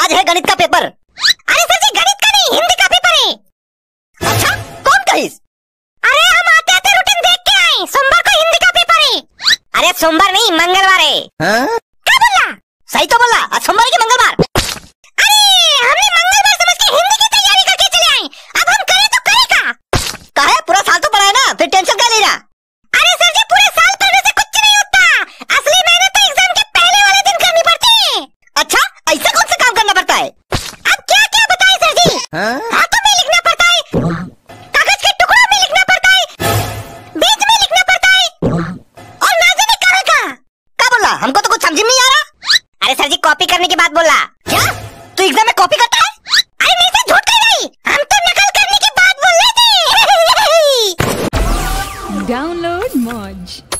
आज है गणित का पेपर अरे सर जी गणित का नहीं हिंदी का पेपर है अच्छा कौन कहिस अरे हम आते आते रूटीन देख के आए सोमवार को हिंदी का पेपर है अरे सोमवार नहीं मंगलवार है हाँ? क्या बोला सही तो बोला हमको तो कुछ समझ नहीं आ रहा अरे सर जी कॉपी करने की बात बोला क्या तू एग्जाम में कॉपी करता है अरे मेरे से झूठ कर रही हम तो नकल करने की बात बोल रहे थे डाउनलोड मौज